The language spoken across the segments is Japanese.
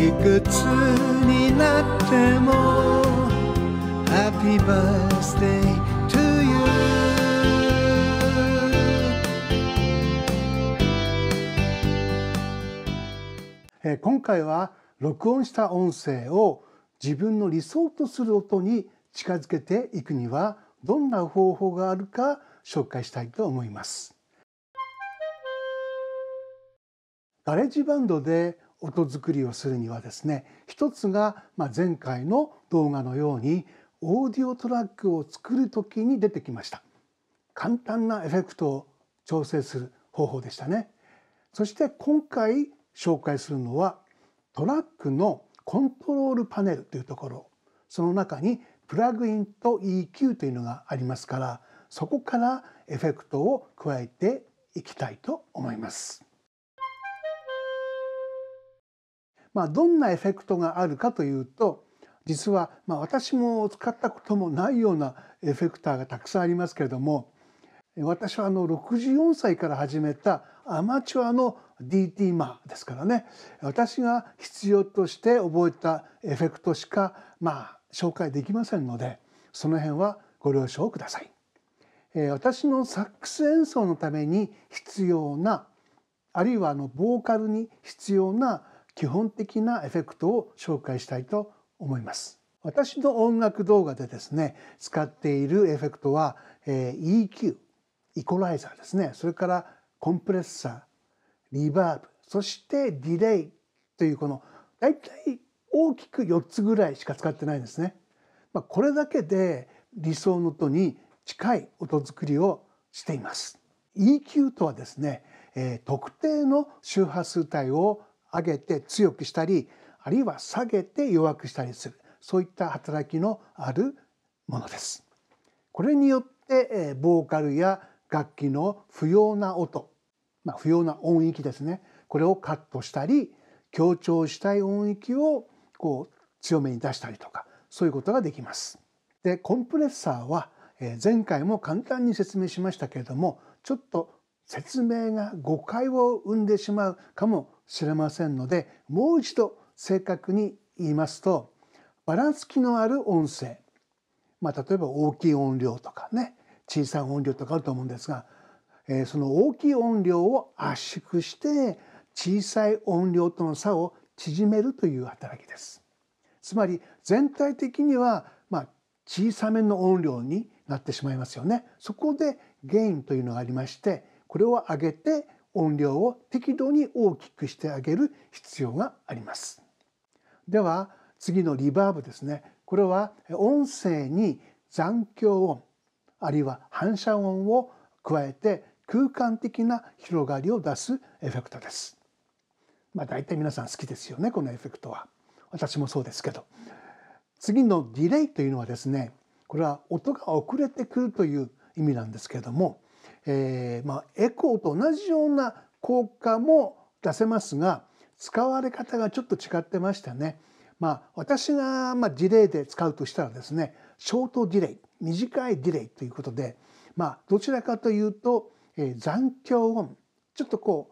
いくつになっても Happy birthday to you えー、今回は録音した音声を自分の理想とする音に近づけていくにはどんな方法があるか紹介したいと思いますガレージバンドで音作りをするにはですね一つが前回の動画のようにオーディオトラックを作る時に出てきました簡単なエフェクトを調整する方法でしたねそして今回紹介するのはトラックのコントロールパネルというところその中にプラグインと EQ というのがありますからそこからエフェクトを加えていきたいと思います。まあ、どんなエフェクトがあるかというと実はまあ私も使ったこともないようなエフェクターがたくさんありますけれども私はあの64歳から始めたアマチュアの DT マーですからね私が必要として覚えたエフェクトしかまあ紹介できませんのでその辺はご了承ください。私のサックス演奏のために必要なあるいはあのボーカルに必要な基本的なエフェクトを紹介したいと思います。私の音楽動画でですね使っているエフェクトは、え EQ イコライザーですねそれからコンプレッサーリバーブそしてディレイというこの大体大きく4つぐらいしか使ってないんですね。まあ、これだけで理想の音に近い音作りをしています。EQ とはですね、え特定の周波数帯を上げて強くしたりあるいは下げて弱くしたりするそういった働きのあるものです。これによってボーカルや楽器の不要な音、まあ、不要な音域ですねこれをカットしたり強調したい音域をこう強めに出したりとかそういうことができます。でコンプレッサーは前回も簡単に説明しましたけれどもちょっと説明が誤解を生んでしまうかもしれませんのでもう一度正確に言いますとバランス機能ある音声、まあ、例えば大きい音量とかね小さい音量とかあると思うんですが、えー、その大きい音量を圧縮して小さい音量との差を縮めるという働きです。つまり全体的にはまあ小さめの音量になってしまいますよね。そこでゲインというのがありましてこれを上げて音量を適度に大きくしてあげる必要があります。では次のリバーブですね。これは音声に残響音あるいは反射音を加えて空間的な広がりを出すエフェクトです。まあ、大体皆さん好きですよねこのエフェクトは。私もそうですけど。次のディレイというのはですねこれは音が遅れてくるという意味なんですけれどもえー、まあ、エコーと同じような効果も出せますが使われ方がちょっと違ってましたね。まあ、私がま事例で使うとしたらですねショートディレイ短いディレイということで、まあ、どちらかというと、えー、残響音ちょっとこ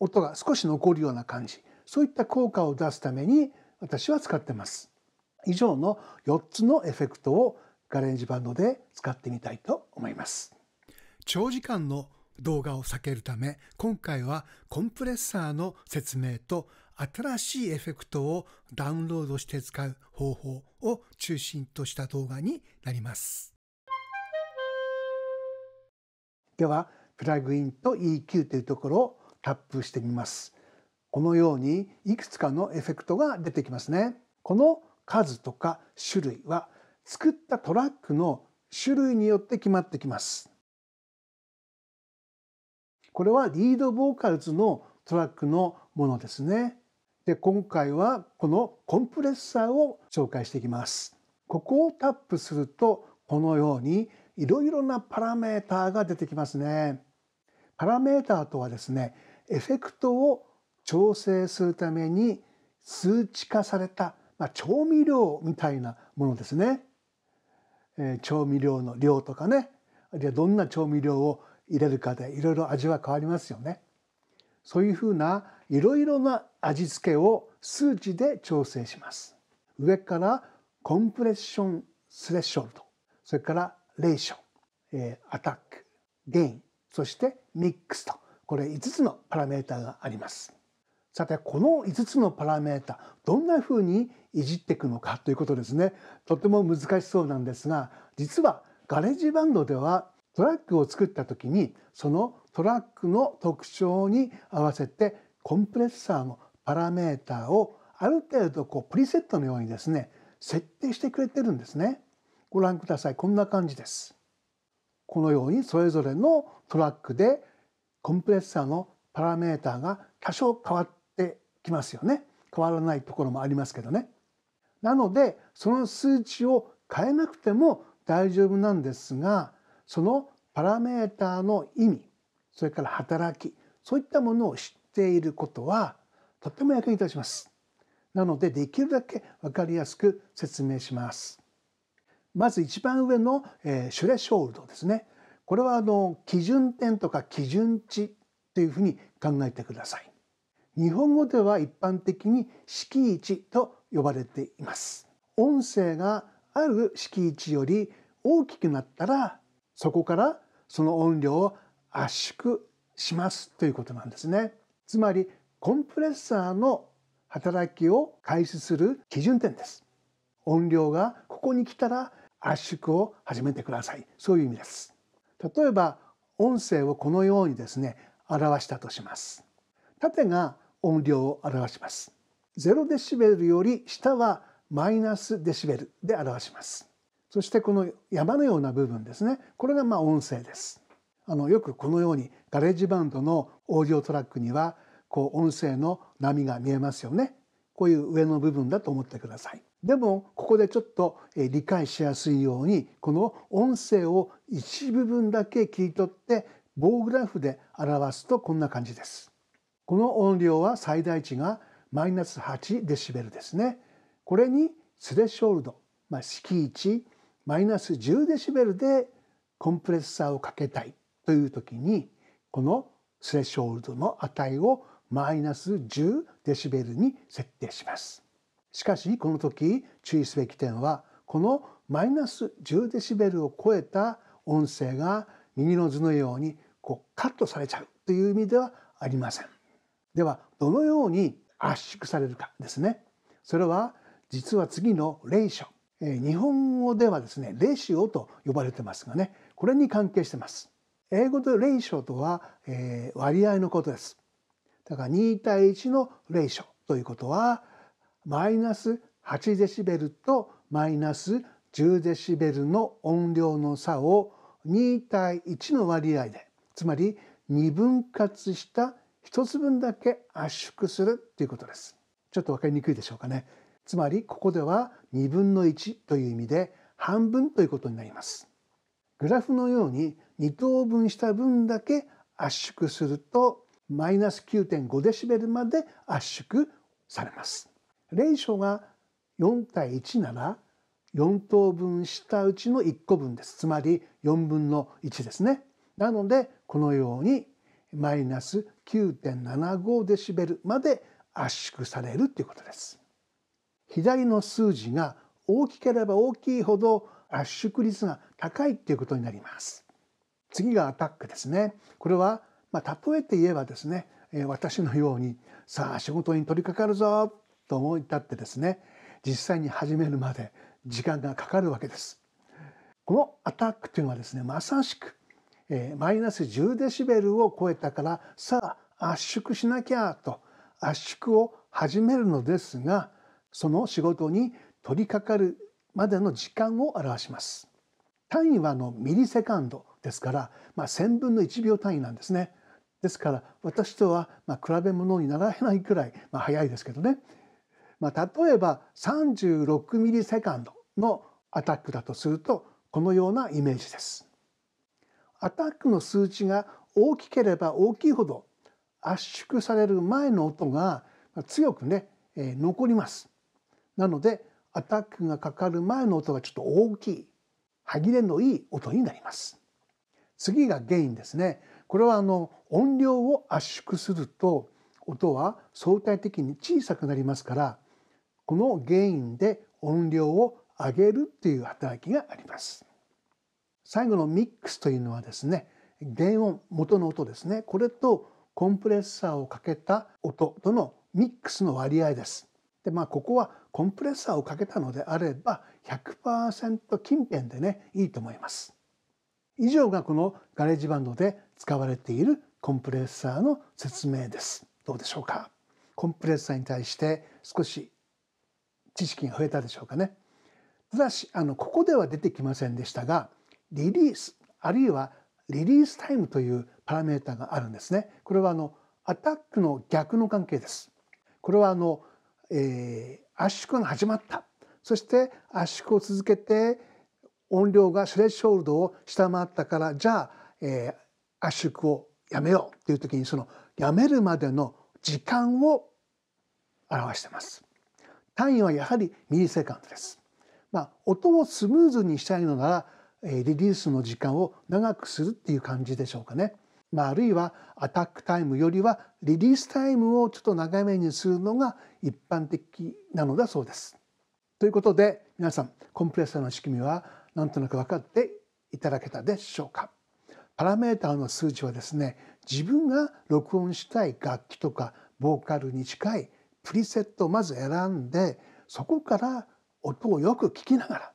う音が少し残るような感じそういった効果を出すために私は使ってます。以上の4つのエフェクトをガレージバンドで使ってみたいと思います。長時間の動画を避けるため今回はコンプレッサーの説明と新しいエフェクトをダウンロードして使う方法を中心とした動画になりますではプラグインと EQ というところをタップしてみますこのようにいくつかのエフェクトが出てきますねこの数とか種類は作ったトラックの種類によって決まってきますこれはリードボーカルズのトラックのものですね。で今回はこのコンプレッサーを紹介していきます。ここをタップするとこのようにいろいろなパラメーターが出てきますね。パラメーターとはですねエフェクトを調整するために数値化された、まあ、調味料みたいなものですね。えー、調味料の量とかねあるいはどんな調味料を入れるかでいろいろ味は変わりますよね。そういうふうないろいろな味付けを数値で調整します。上からコンプレッションスレッショルド、それからレーション、えー、アタック、ゲイン、そしてミックスと、これ5つのパラメータがあります。さて、この5つのパラメータ、どんなふうにいじっていくのかということですね。とても難しそうなんですが、実はガレージバンドではトラックを作った時にそのトラックの特徴に合わせてコンプレッサーのパラメーターをある程度こうプリセットのようにですね設定してくれてるんですね。ご覧くださいこんな感じです。このようにそれぞれのトラックでコンプレッサーのパラメーターが多少変わってきますよね。変わらないところもありますけどね。なのでその数値を変えなくても大丈夫なんですがそのパラメーターの意味それから働きそういったものを知っていることはとっても役に立ちます。なのでできるだけ分かりやすく説明します。まず一番上の、えー、シュレショールドですね。これはあの基準点とか基準値というふうに考えてください。日本語では一般的に式位置と呼ばれています。音声がある式位置より大きくなったらそこからその音量を圧縮しますということなんですね。つまりコンプレッサーの働きを開始する基準点です。音量がここに来たら圧縮を始めてください。そういう意味です。例えば音声をこのようにですね表したとします。縦が音量を表します。0デシベルより下はマイナスデシベルで表します。そしてこの山のような部分ですねこれがま音声ですあのよくこのようにガレージバンドのオーディオトラックにはこう音声の波が見えますよねこういう上の部分だと思ってくださいでもここでちょっと理解しやすいようにこの音声を一部分だけ切り取って棒グラフで表すとこんな感じですこの音量は最大値がマイナス8デシベルですねこれにスレショールド、まあ、式1マイナス10デシベルでコンプレッサーをかけたいという時にこのスレショールドの値をマイナス10デシベルに設定します。しかしこの時注意すべき点はこのマイナス10デシベルを超えた音声が右の図のようにこうカットされちゃうという意味ではありません。ではどのように圧縮されるかですね。それは実は次の例書日本語ではですねレシオと呼ばれてますがねこれに関係してます英語でレーショとは、えー、割合のことですだから2対1のレーショということはマイナス8デシベルとマイナス10デシベルの音量の差を2対1の割合でつまり2分割した1つ分だけ圧縮するということですちょっと分かりにくいでしょうかねつまりここでは2分の1という意味で半分ということになります。グラフのように2等分した分だけ圧縮するとマイナス9.5デシベルまで圧縮されます。レ書が4対1なら4等分したうちの1個分です。つまり4分の1ですね。なのでこのようにマイナス9.75デシベルまで圧縮されるということです。左の数字が大きければ大きいほど圧縮率が高いっていうことになります。次がアタックですね。これは、まあ、例えて言えばですね、え私のようにさあ仕事に取り掛かるぞと思い立ってですね実際に始めるまで時間がかかるわけです。このアタックというのはですねまさしく、えマイナス10デシベルを超えたからさあ圧縮しなきゃと圧縮を始めるのですがその仕事に取り掛かるまでの時間を表します。単位はのミリセカンドですから、まあ、1000分の1秒単位なんですね。ですから私とはまあ比べ物にならないくらい、まあ、早いですけどね、まあ、例えば36ミリセカンドのアタックだとするとこのようなイメージです。アタックの数値が大きければ大きいほど圧縮される前の音が強くね、え残ります。なのでアタックがかかる前の音がちょっと大きい歯切れのいい音になります。次がゲインですね。これはあの音量を圧縮すると音は相対的に小さくなりますからこのゲインで音量を上げるという働きがあります。最後のミックスというのはですね原音元の音ですねこれとコンプレッサーをかけた音とのミックスの割合です。でまあここはコンプレッサーをかけたのであれば100%近辺でねいいと思います。以上がこのガレージバンドで使われているコンプレッサーの説明です。どうでしょうかコンプレッサーに対して少し知識が増えたでしょうかね。ただしあのここでは出てきませんでしたがリリースあるいはリリースタイムというパラメータがあるんですね。これはあのアタックの逆の関係です。これはあの、え圧縮が始まったそして圧縮を続けて音量がスレッショールドを下回ったからじゃあ、えー、圧縮をやめようっていう時にそのやめるまでの時間を表してます。単位はやはりミリセカンドです。まあ、音をスムーズにしたいのなら、えリリースの時間を長くするっていう感じでしょうかね。まあ、あるいはアタックタイムよりはリリースタイムをちょっと長めにするのが一般的なのだそうです。ということで皆さんコンプレッサーの仕組みはなんとなく分かっていただけたでしょうか。パラメーターの数値はですね自分が録音したい楽器とかボーカルに近いプリセットをまず選んでそこから音をよく聞きながら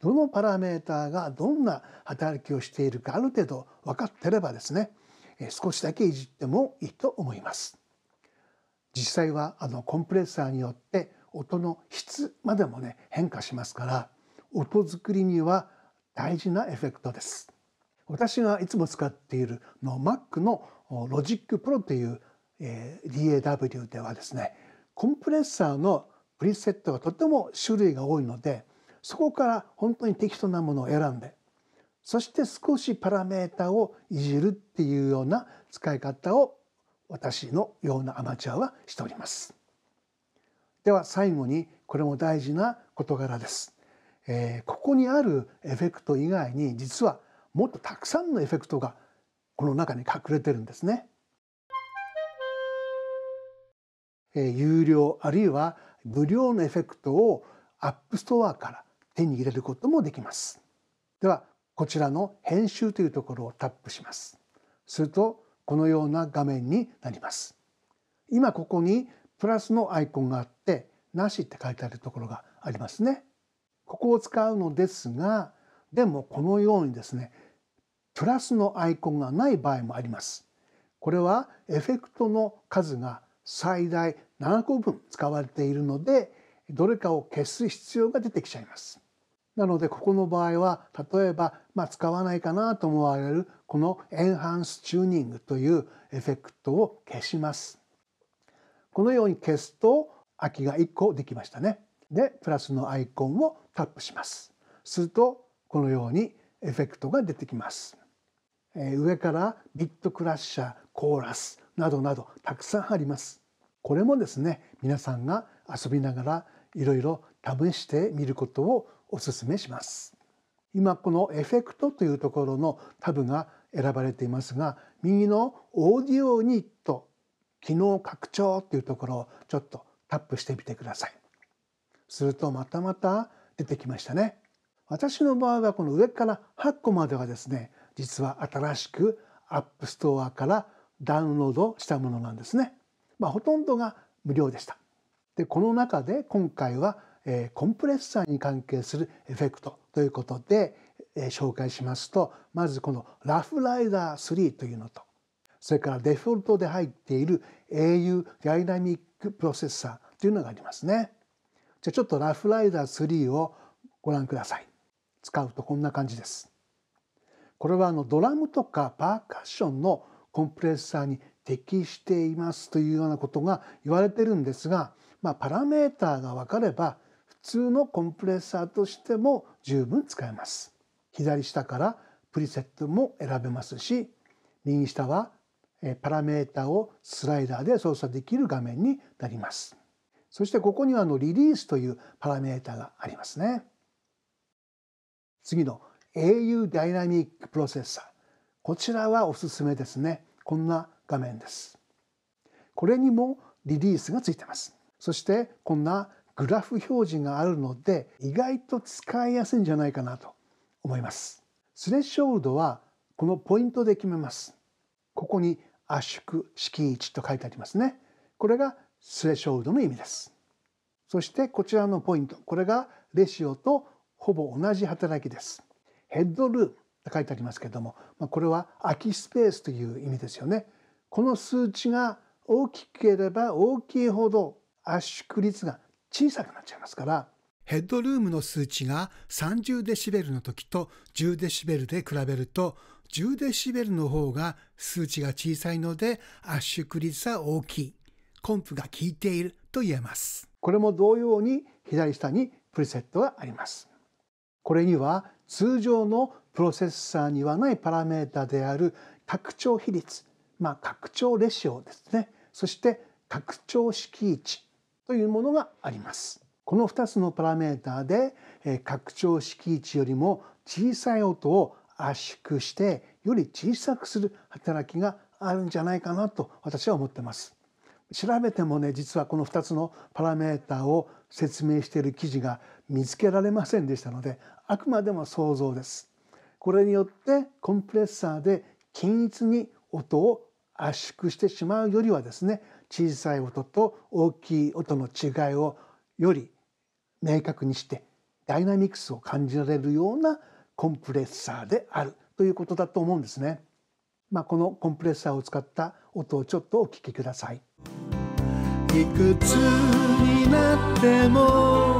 どのパラメーターがどんな働きをしているかある程度分かってればですね少しだけいじってもいいと思います。実際はあのコンプレッサーによって音の質までもね変化しますから音作りには大事なエフェクトです。私がいつも使っているの Mac の Logic Pro という、えー、DAW ではですねコンプレッサーのプリセットがとても種類が多いのでそこから本当に適当なものを選んでそして少しパラメータをいじるっていうような使い方を私のようなアマチュアはしております。では最後にこれも大事な事柄です。えー、ここにあるエフェクト以外に実はもっとたくさんのエフェクトがこの中に隠れてるんですね。えー、有料あるいは無料のエフェクトをアップストアから手に入れることもできます。ではこちらの編集というところをタップします。するとこのような画面になります。今ここにプラスのアイコンがあってなしって書いてあるところがありますね。ここを使うのですがでもこのようにですねプラスのアイコンがない場合もあります。これはエフェクトの数が最大7個分使われているのでどれかを消す必要が出てきちゃいます。なのでここの場合は例えば、まあ、使わないかなと思われるこのエンハンスチューニングというエフェクトを消します。このように消すと空きが1個できましたね。でプラスのアイコンをタップします。するとこのようにエフェクトが出てきます。えー、上からビットクラッシャーコーラスなどなどたくさんあります。これもですね皆さんが遊びながらいろいろ試してみることをお勧めします。今このエフェクトというところのタブが選ばれていますが右のオーディオニット機能拡張というところをちょっとタップしてみてください。するとまたまた出てきましたね。私の場合はこの上から8個まではですね実は新しくアップストアからダウンロードしたものなんですね。まあ、ほとんどが無料でした。でこの中で今回はえコンプレッサーに関係するエフェクトということで、え紹介しますとまずこのラフライダー3というのとそれからデフォルトで入っている au ダイナミックプロセッサーというのがありますね。じゃあちょっとラフライダー3をご覧ください。使うとこんな感じです。これはあのドラムとかパーカッションのコンプレッサーに適していますというようなことが言われてるんですが、まあ、パラメーターが分かれば通のコンプレッサーとしても十分使えます。左下からプリセットも選べますし右下はパラメータをスライダーで操作できる画面になります。そしてここにはのリリースというパラメータがありますね。次の au ダイナミックプロセッサー。こちらはおすすめですね。こんな画面です。これにもリリースがついてます。そしてこんなグラフ表示があるので意外と使いやすいんじゃないかなと思います。スレッショールドはこのポイントで決めます。ここに圧縮式1と書いてありますね。これがスレッショールドの意味です。そしてこちらのポイント、これがレシオとほぼ同じ働きです。ヘッドルームと書いてありますけども、まこれは空きスペースという意味ですよね。この数値が大きければ大きいほど圧縮率が小さくなっちゃいますから、ヘッドルームの数値が30デシベルの時と10デシベルで比べると、10デシベルの方が数値が小さいので圧縮率は大きい。コンプが効いていると言えます。これも同様に左下にプリセットがあります。これには通常のプロセッサーにはないパラメータである拡張比率、まあ拡張レシオですね。そして拡張式位置というものがあります。この2つのパラメーターで拡張式位置よりも小さい音を圧縮してより小さくする働きがあるんじゃないかなと私は思ってます。調べてもね実はこの2つのパラメーターを説明している記事が見つけられませんでしたのであくまでも想像です。これによってコンプレッサーで均一に音を圧縮してしまうよりはですね小さい音と大きい音の違いをより明確にしてダイナミクスを感じられるようなコンプレッサーであるということだと思うんですね。まあ、このコンプレッサーを使った音をちょっとお聞きください。いくつになっても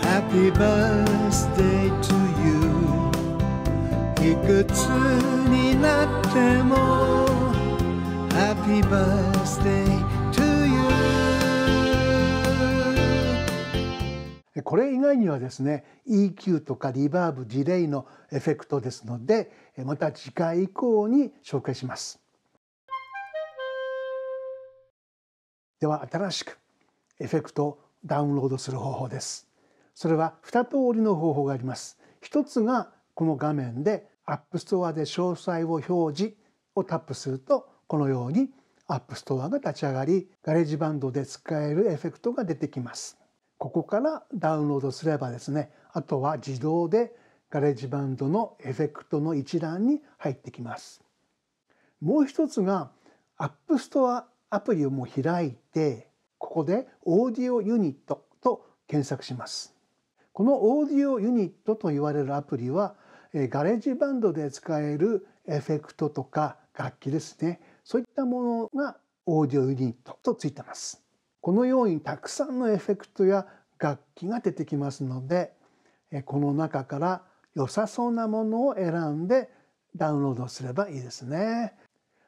Happy birthday to you いくつになっても Happy birthday to you これ以外にはですね EQ とかリバーブディレイのエフェクトですのでまた次回以降に紹介しますでは新しくエフェクトをダウンロードする方法ですそれは2通りの方法があります一つがこの画面で App Store で詳細を表示をタップするとこのようにアップストアが立ち上がり、ガレージバンドで使えるエフェクトが出てきます。ここからダウンロードすればですね、あとは自動でガレージバンドのエフェクトの一覧に入ってきます。もう一つがアップストアアプリをもう開いて、ここでオーディオユニットと検索します。このオーディオユニットと言われるアプリは、ガレージバンドで使えるエフェクトとか楽器ですねそういったものがオーディオユニットとついてます。このようにたくさんのエフェクトや楽器が出てきますのでこの中から良さそうなものを選んでダウンロードすればいいですね。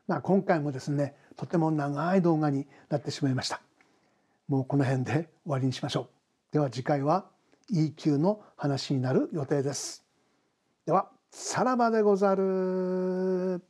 まあ、今回もですねとても長い動画になってしまいました。もうこの辺で終わりにしましょう。では次回は EQ の話になる予定です。ではさらばでござる。